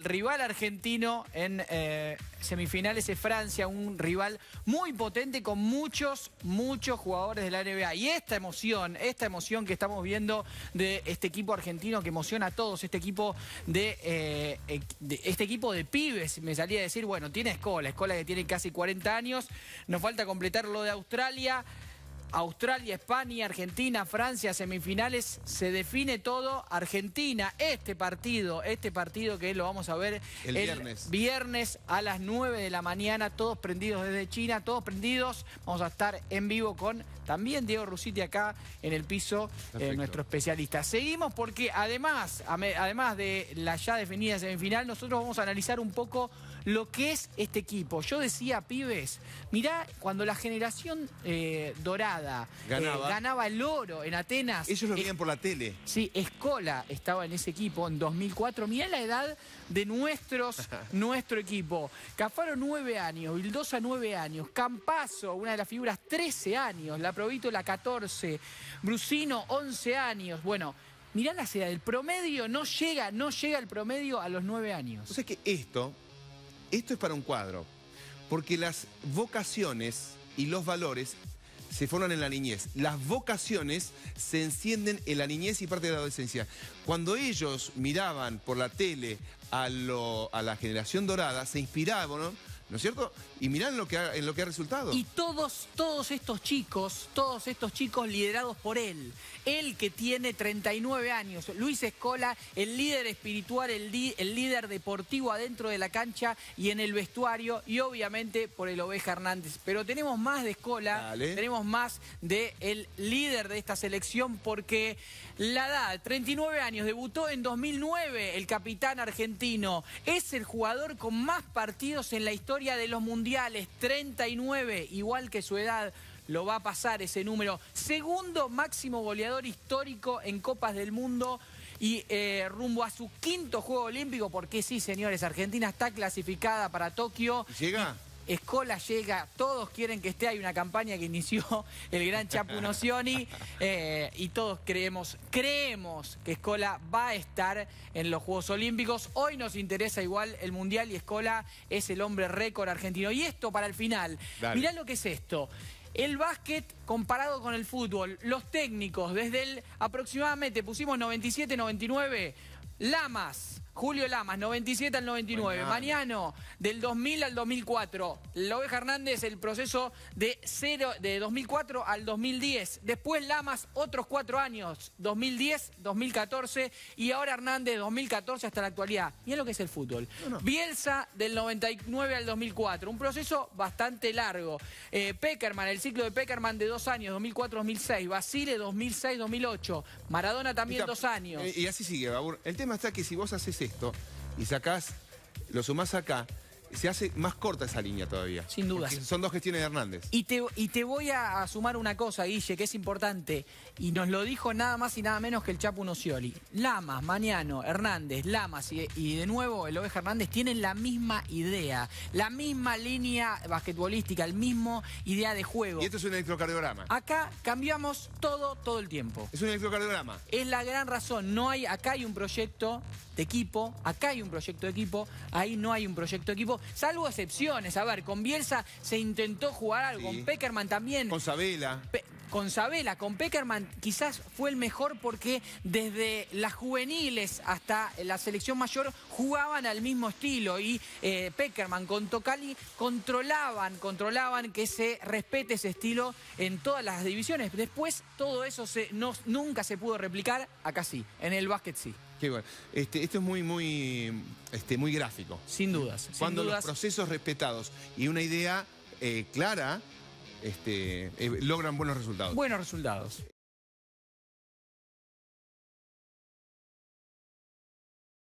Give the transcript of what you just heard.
El rival argentino en eh, semifinales es Francia, un rival muy potente con muchos, muchos jugadores de la NBA. Y esta emoción, esta emoción que estamos viendo de este equipo argentino que emociona a todos, este equipo de, eh, este equipo de pibes, me salía a decir, bueno, tiene Escola, Escola que tiene casi 40 años, nos falta completar lo de Australia. Australia, España, Argentina, Francia, semifinales, se define todo. Argentina, este partido, este partido que lo vamos a ver el, viernes. viernes a las 9 de la mañana, todos prendidos desde China, todos prendidos. Vamos a estar en vivo con también Diego Rusiti acá en el piso, eh, nuestro especialista. Seguimos porque además, además de la ya definida semifinal, nosotros vamos a analizar un poco lo que es este equipo. Yo decía, pibes, mirá, cuando la generación eh, dorada eh, ganaba. el oro en Atenas. Ellos lo veían por la tele. Sí, Escola estaba en ese equipo en 2004. Mirá la edad de nuestros, nuestro equipo. Cafaro, 9 años. Vildosa, 9 años. Campazo, una de las figuras, 13 años. La Provítola, 14. Brusino, 11 años. Bueno, mirá la edad. El promedio no llega, no llega el promedio a los 9 años. O que esto, esto es para un cuadro. Porque las vocaciones y los valores se forman en la niñez. Las vocaciones se encienden en la niñez y parte de la adolescencia. Cuando ellos miraban por la tele a, la generación dorada, se inspiraban, ¿no? ¿no es cierto? Y mirá lo que en lo que ha resultado. Y todos, todos estos chicos, todos estos chicos liderados por él, él que tiene 39 años, Luis Escola, el líder espiritual, el, líder deportivo adentro de la cancha y en el vestuario, y obviamente por el Oveja Hernández. Pero tenemos más de Escola, tenemos más del líder de esta selección, porque la edad, 39 años, debutó en 2009 el capitán argentino, es el jugador con más partidos en la historia historia de los mundiales, 39, igual que su edad, lo va a pasar ese número. Segundo máximo goleador histórico en Copas del Mundo y eh, rumbo a su quinto Juego Olímpico, porque sí, señores, Argentina está clasificada para Tokio. ¿Llega? Escola llega, todos quieren que esté, hay una campaña que inició el gran Chapu Nocioni eh, y todos creemos, creemos que Escola va a estar en los Juegos Olímpicos. Hoy nos interesa igual el Mundial y Escola es el hombre récord argentino. Y esto para el final, mirá lo que es esto. El básquet comparado con el fútbol, los técnicos, desde el aproximadamente, pusimos 97-99, Lamas, Julio Lamas, 97 al 99. Mañana. del 2000 al 2004. La Oveja Hernández, el proceso de, de 2004 al 2010. Después Lamas, otros cuatro años. 2010, 2014. Y ahora Hernández, 2014 hasta la actualidad. ¿Y es lo que es el fútbol. Bielsa, del 99 al 2004. Un proceso bastante largo. Peckerman, el ciclo de Peckerman de dos años, 2004-2006. Basile, 2006-2008. Maradona también dos años. y así sigue, Babur. El tema está que si vos haces esto y sacás, lo sumás acá se hace más corta esa línea todavía. Sin duda. Son dos que de Hernández. Y te, y te voy a, sumar una cosa, Guille, que es importante, y nos lo dijo nada más y nada menos que el Chapu Nocioli. Lamas, Maniano, Hernández, Lamas y, de nuevo el Oveja Hernández tienen la misma idea, la misma línea basquetbolística, el mismo idea de juego. Y esto es un electrocardiograma. Acá cambiamos todo, todo el tiempo. Es un electrocardiograma. Es la gran razón. No hay, acá hay un proyecto de equipo, acá hay un proyecto de equipo, ahí no hay un proyecto de equipo salvo excepciones. A ver, con Bielsa se intentó jugar algo, con Peckerman también. Con Sabela. con Sabela, con Peckerman quizás fue el mejor porque desde las juveniles hasta la selección mayor jugaban al mismo estilo y eh, Peckerman con Tocali controlaban, controlaban que se respete ese estilo en todas las divisiones. Después todo eso nunca se pudo replicar, acá sí, en el básquet sí. Este, esto es muy, muy, este, muy gráfico. Sin dudas. Cuando los procesos respetados y una idea eh, clara este, eh, logran buenos resultados. Buenos resultados.